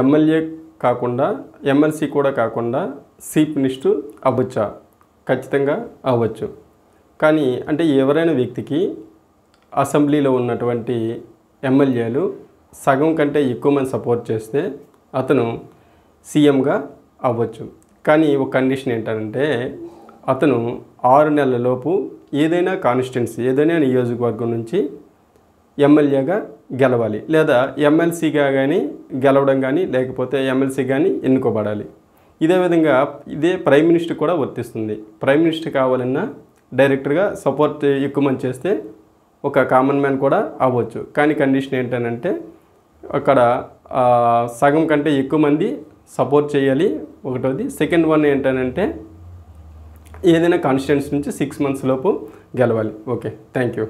MLA కాకుండా MLC కూడా కాకుండా చీఫ్ మినిస్టర్ అవ్వచ్చా ఖచ్చితంగా అవ్వచ్చు కానీ అంటే ఎవరైనా వ్యక్తికి అసెంబ్లీలో ఉన్నటువంటి ఎమ్మెల్యేలు సగం కంటే ఎక్కువ మంది సపోర్ట్ చేస్తే అతను సీఎంగా అవ్వచ్చు కానీ ఒక కండిషన్ ఏంటంటే అతను ఆరు నెలలలోపు ఏదైనా కాన్స్టిట్యున్సీ ఏదైనా నియోజకవర్గం నుంచి ఎమ్మెల్యేగా గెలవాలి లేదా ఎమ్మెల్సీగా కానీ గెలవడం కానీ లేకపోతే ఎమ్మెల్సీ కానీ ఎన్నుకోబడాలి ఇదే విధంగా ఇదే ప్రైమ్ మినిస్టర్ కూడా వర్తిస్తుంది ప్రైమ్ మినిస్టర్ కావాలన్నా డైరెక్టర్గా సపోర్ట్ ఎక్కువ మంది చేస్తే ఒక కామన్ మ్యాన్ కూడా అవ్వచ్చు కానీ కండిషన్ ఏంటంటే అక్కడ సగం కంటే ఎక్కువ మంది సపోర్ట్ చేయాలి ఒకటోది సెకండ్ వన్ ఏంటనంటే ఏదైనా కాన్స్టిట్యున్సీ నుంచి సిక్స్ మంత్స్ లోపు గెలవాలి ఓకే థ్యాంక్ యూ